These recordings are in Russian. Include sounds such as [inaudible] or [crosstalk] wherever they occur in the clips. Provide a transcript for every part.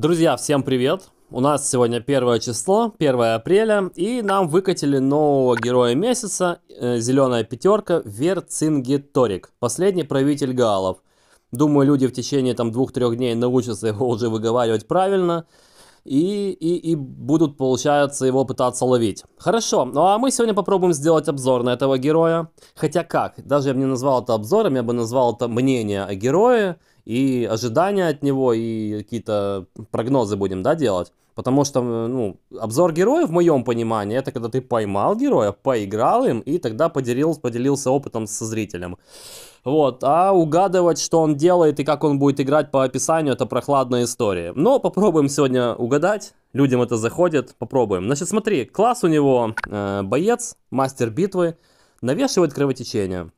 Друзья, всем привет! У нас сегодня первое число, 1 апреля, и нам выкатили нового героя месяца, э, зеленая пятерка, Верцингеторик, последний правитель галов. Думаю, люди в течение там двух-трех дней научатся его уже выговаривать правильно, и, и, и будут, получается, его пытаться ловить. Хорошо, ну а мы сегодня попробуем сделать обзор на этого героя. Хотя как, даже я бы не назвал это обзором, я бы назвал это мнение о герое и ожидания от него, и какие-то прогнозы будем, да, делать. Потому что, ну, обзор героя, в моем понимании, это когда ты поймал героя, поиграл им, и тогда поделил, поделился опытом со зрителем. Вот, а угадывать, что он делает и как он будет играть по описанию, это прохладная история. Но попробуем сегодня угадать, людям это заходит, попробуем. Значит, смотри, класс у него э, боец, мастер битвы, навешивает кровотечение.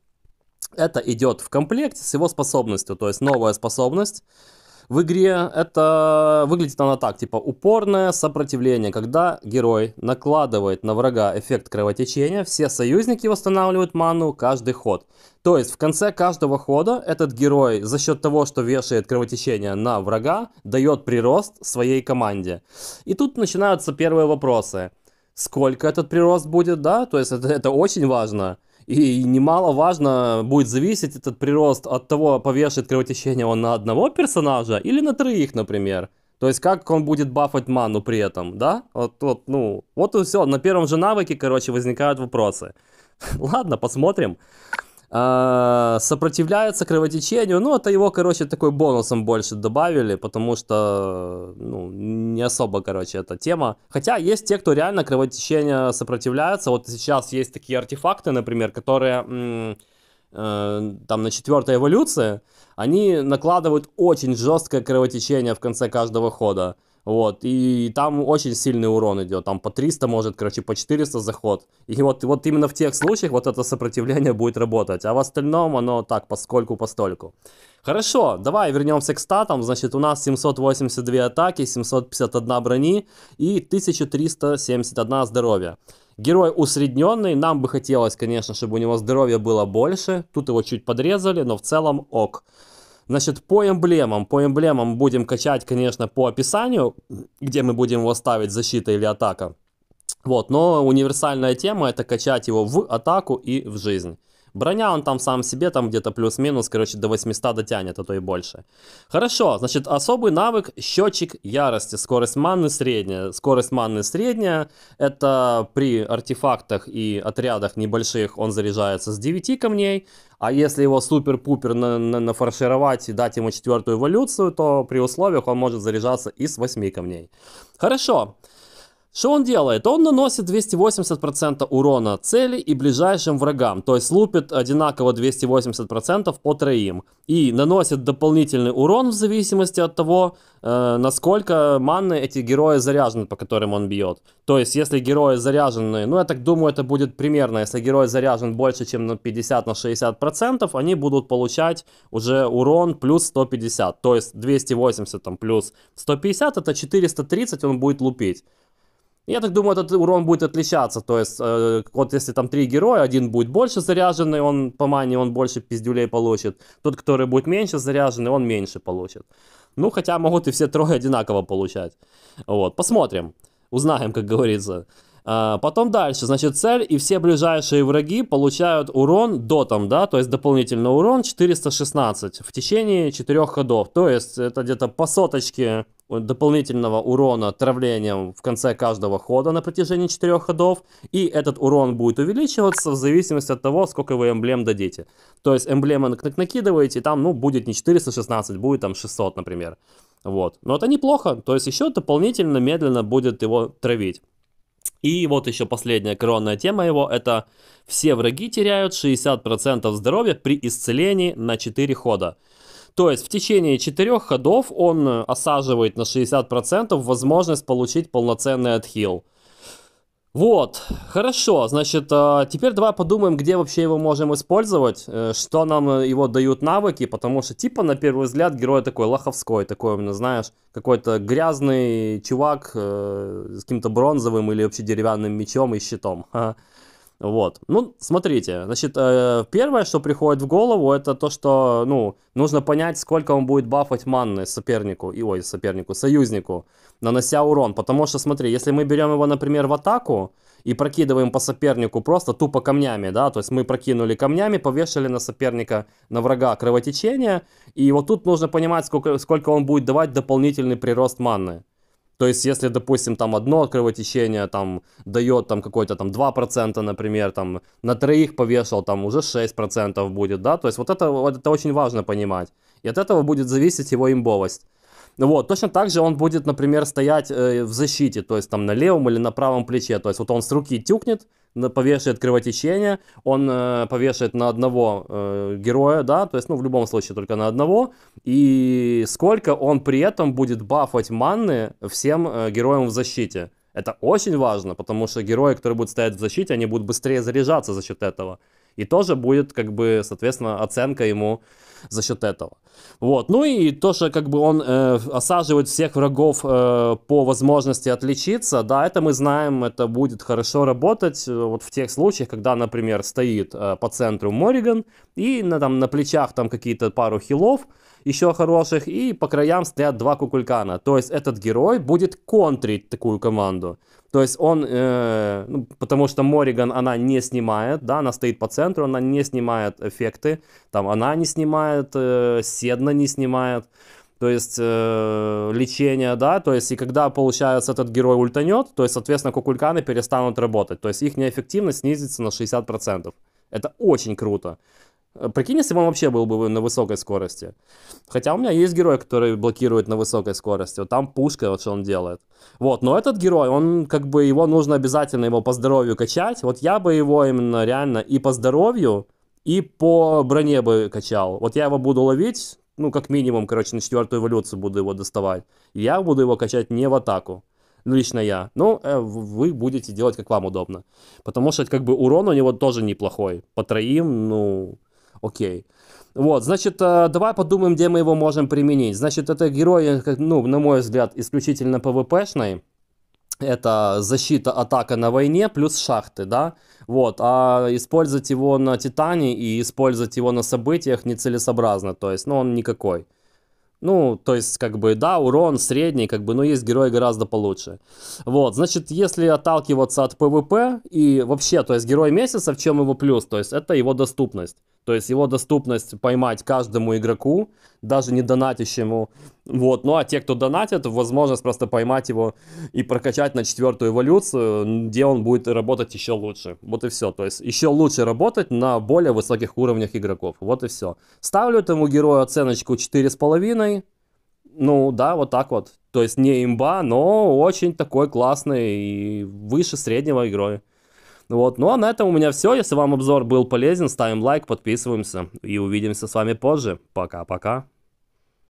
Это идет в комплекте с его способностью, то есть новая способность в игре. Это выглядит она так, типа упорное сопротивление, когда герой накладывает на врага эффект кровотечения, все союзники восстанавливают ману каждый ход. То есть в конце каждого хода этот герой за счет того, что вешает кровотечение на врага, дает прирост своей команде. И тут начинаются первые вопросы. Сколько этот прирост будет, да? То есть это, это очень важно. И немаловажно будет зависеть этот прирост от того, повешает кровотечение он на одного персонажа или на троих, например. То есть как он будет бафать ману при этом, да? Вот, вот, ну, вот и все. На первом же навыке, короче, возникают вопросы. [laughs] Ладно, посмотрим э, сопротивляется кровотечению. Ну, это его, короче, такой бонусом больше добавили, потому что, ну, не особо, короче, эта тема. Хотя есть те, кто реально кровотечение сопротивляется. Вот сейчас есть такие артефакты, например, которые э, там на четвертой эволюции, они накладывают очень жесткое кровотечение в конце каждого хода. Вот, и там очень сильный урон идет, там по 300 может, короче, по 400 заход. И вот, вот именно в тех случаях вот это сопротивление будет работать, а в остальном оно так, поскольку-постольку. Хорошо, давай вернемся к статам, значит, у нас 782 атаки, 751 брони и 1371 здоровья. Герой усредненный, нам бы хотелось, конечно, чтобы у него здоровья было больше, тут его чуть подрезали, но в целом ок. Ok. Значит, по эмблемам. По эмблемам будем качать, конечно, по описанию, где мы будем его ставить, защита или атака. Вот, но универсальная тема это качать его в атаку и в жизнь. Броня он там сам себе, там где-то плюс-минус, короче, до 800 дотянет, а то и больше. Хорошо, значит, особый навык счетчик ярости. Скорость манны средняя. Скорость манны средняя. Это при артефактах и отрядах небольших он заряжается с 9 камней. А если его супер-пупер на на нафаршировать и дать ему четвертую эволюцию, то при условиях он может заряжаться и с 8 камней. Хорошо. Хорошо. Что он делает? Он наносит 280% урона цели и ближайшим врагам, то есть лупит одинаково 280% по троим. И наносит дополнительный урон в зависимости от того, э, насколько манны эти герои заряжены, по которым он бьет. То есть если герои заряжены, ну я так думаю это будет примерно, если герой заряжен больше чем на 50 на 60%, они будут получать уже урон плюс 150, то есть 280 там, плюс 150 это 430 он будет лупить. Я так думаю, этот урон будет отличаться. То есть, э, вот если там три героя, один будет больше заряженный, он по мане он больше пиздюлей получит. Тот, который будет меньше заряженный, он меньше получит. Ну, хотя могут и все трое одинаково получать. Вот, посмотрим. Узнаем, как говорится. А, потом дальше, значит, цель и все ближайшие враги получают урон дотом, да, то есть дополнительный урон 416 в течение 4 ходов. То есть это где-то по соточке дополнительного урона травлением в конце каждого хода на протяжении 4 ходов. И этот урон будет увеличиваться в зависимости от того, сколько вы эмблем дадите. То есть эмблемы накидываете, там ну, будет не 416, будет там 600, например. Вот. Но это неплохо. То есть еще дополнительно медленно будет его травить. И вот еще последняя коронная тема его, это все враги теряют 60% здоровья при исцелении на 4 хода. То есть в течение четырех ходов он осаживает на 60% возможность получить полноценный отхил. Вот, хорошо, значит, э, теперь давай подумаем, где вообще его можем использовать, э, что нам э, его дают навыки, потому что, типа, на первый взгляд, герой такой лоховской, такой, ну, знаешь, какой-то грязный чувак с каким-то бронзовым или вообще деревянным мечом и щитом. Вот. Ну, смотрите, значит, э, первое, что приходит в голову, это то, что, ну, нужно понять, сколько он будет бафать манны сопернику, и, ой, сопернику, союзнику, нанося урон. Потому что, смотри, если мы берем его, например, в атаку и прокидываем по сопернику просто тупо камнями, да, то есть мы прокинули камнями, повешали на соперника, на врага кровотечение, и вот тут нужно понимать, сколько, сколько он будет давать дополнительный прирост манны. То есть, если, допустим, там одно кровотечение там дает там какой-то там 2%, например, там на троих повешал, там уже 6% будет, да? То есть, вот это, вот это очень важно понимать. И от этого будет зависеть его имбовость. Вот. Точно так же он будет, например, стоять э, в защите, то есть там на левом или на правом плече. То есть вот он с руки тюкнет, повешает кровотечение, он э, повешает на одного э, героя, да, то есть, ну, в любом случае только на одного, и сколько он при этом будет бафать манны всем э, героям в защите. Это очень важно, потому что герои, которые будут стоять в защите, они будут быстрее заряжаться за счет этого. И тоже будет, как бы, соответственно, оценка ему за счет этого. Вот. Ну и то, что как бы он э, осаживает всех врагов э, по возможности отличиться, да, это мы знаем, это будет хорошо работать э, вот в тех случаях, когда, например, стоит э, по центру Мориган и на, там, на плечах там какие-то пару хилов, еще хороших, и по краям стоят два кукулькана. То есть этот герой будет контрить такую команду. То есть он, э, ну, потому что Мориган она не снимает, да, она стоит по центру, она не снимает эффекты, там она не снимает э, седна не снимает. То есть э, лечение, да, то есть и когда, получается, этот герой ультанет, то есть, соответственно, кукульканы перестанут работать. То есть их неэффективность снизится на 60%. Это очень круто. Э, прикинь, если бы он вообще был бы на высокой скорости. Хотя у меня есть герой, который блокирует на высокой скорости. Вот там пушка, вот что он делает. Вот, но этот герой, он как бы его нужно обязательно его по здоровью качать. Вот я бы его именно реально и по здоровью, и по броне бы качал. Вот я его буду ловить, ну, как минимум, короче, на четвертую эволюцию буду его доставать. Я буду его качать не в атаку. Ну, лично я. Ну, э, вы будете делать, как вам удобно. Потому что, как бы, урон у него тоже неплохой. По троим, ну, окей. Вот, значит, э, давай подумаем, где мы его можем применить. Значит, это герой, ну, на мой взгляд, исключительно пвпшный это защита, атака на войне плюс шахты, да, вот, а использовать его на Титане и использовать его на событиях нецелесообразно, то есть, ну, он никакой. Ну, то есть, как бы, да, урон средний, как бы, но есть герои гораздо получше. Вот, значит, если отталкиваться от ПВП и вообще, то есть, герой месяца, в чем его плюс, то есть, это его доступность. То есть его доступность поймать каждому игроку, даже не донатящему. Вот. Ну а те, кто донатит, возможность просто поймать его и прокачать на четвертую эволюцию, где он будет работать еще лучше. Вот и все. То есть еще лучше работать на более высоких уровнях игроков. Вот и все. Ставлю этому герою оценочку 4,5. Ну да, вот так вот. То есть не имба, но очень такой классный и выше среднего игрой. Вот, ну а на этом у меня все. Если вам обзор был полезен, ставим лайк, подписываемся и увидимся с вами позже. Пока-пока.